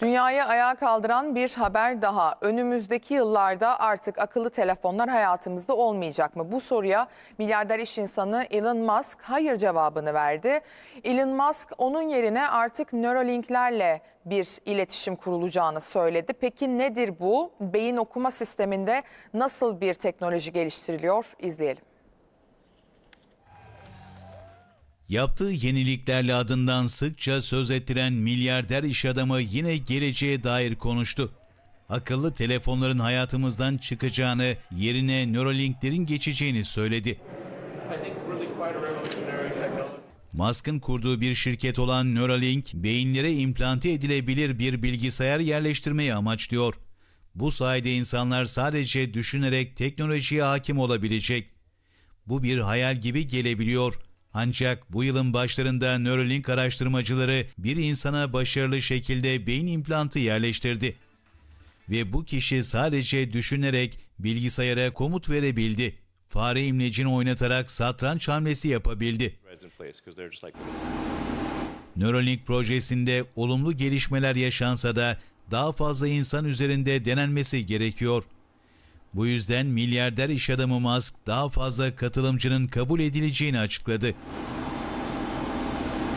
Dünyayı ayağa kaldıran bir haber daha. Önümüzdeki yıllarda artık akıllı telefonlar hayatımızda olmayacak mı? Bu soruya milyarder iş insanı Elon Musk hayır cevabını verdi. Elon Musk onun yerine artık Neuralink'lerle bir iletişim kurulacağını söyledi. Peki nedir bu? Beyin okuma sisteminde nasıl bir teknoloji geliştiriliyor? İzleyelim. Yaptığı yeniliklerle adından sıkça söz ettiren milyarder iş adamı yine geleceğe dair konuştu. Akıllı telefonların hayatımızdan çıkacağını, yerine Neuralink'lerin geçeceğini söyledi. Musk'ın kurduğu bir şirket olan Neuralink, beyinlere implante edilebilir bir bilgisayar yerleştirmeyi amaçlıyor. Bu sayede insanlar sadece düşünerek teknolojiye hakim olabilecek. Bu bir hayal gibi gelebiliyor.'' Ancak bu yılın başlarında Neuralink araştırmacıları bir insana başarılı şekilde beyin implantı yerleştirdi. Ve bu kişi sadece düşünerek bilgisayara komut verebildi. Fare imlecini oynatarak satranç hamlesi yapabildi. Neuralink projesinde olumlu gelişmeler yaşansa da daha fazla insan üzerinde denenmesi gerekiyor. Bu yüzden milyarder iş adamı Musk daha fazla katılımcının kabul edileceğini açıkladı.